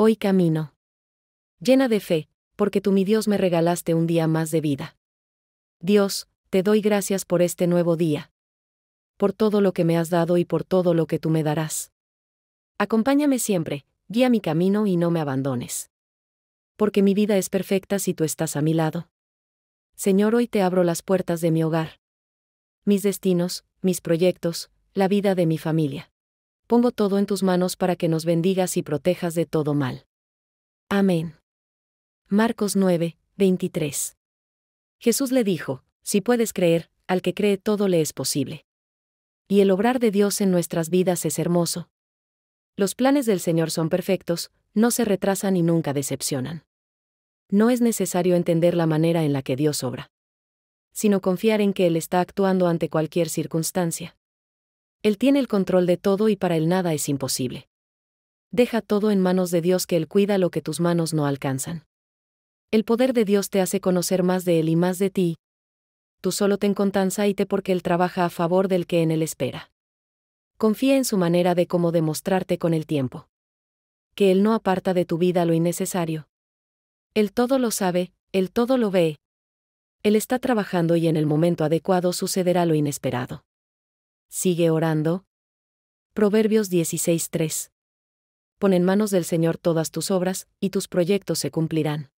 Hoy camino. Llena de fe, porque tú mi Dios me regalaste un día más de vida. Dios, te doy gracias por este nuevo día. Por todo lo que me has dado y por todo lo que tú me darás. Acompáñame siempre, guía mi camino y no me abandones. Porque mi vida es perfecta si tú estás a mi lado. Señor, hoy te abro las puertas de mi hogar. Mis destinos, mis proyectos, la vida de mi familia pongo todo en tus manos para que nos bendigas y protejas de todo mal. Amén. Marcos 9, 23. Jesús le dijo, Si puedes creer, al que cree todo le es posible. Y el obrar de Dios en nuestras vidas es hermoso. Los planes del Señor son perfectos, no se retrasan y nunca decepcionan. No es necesario entender la manera en la que Dios obra, sino confiar en que Él está actuando ante cualquier circunstancia. Él tiene el control de todo y para Él nada es imposible. Deja todo en manos de Dios que Él cuida lo que tus manos no alcanzan. El poder de Dios te hace conocer más de Él y más de ti. Tú solo te contanza y te porque Él trabaja a favor del que en Él espera. Confía en su manera de cómo demostrarte con el tiempo. Que Él no aparta de tu vida lo innecesario. Él todo lo sabe, Él todo lo ve. Él está trabajando y en el momento adecuado sucederá lo inesperado sigue orando. Proverbios 16:3. Pon en manos del Señor todas tus obras, y tus proyectos se cumplirán.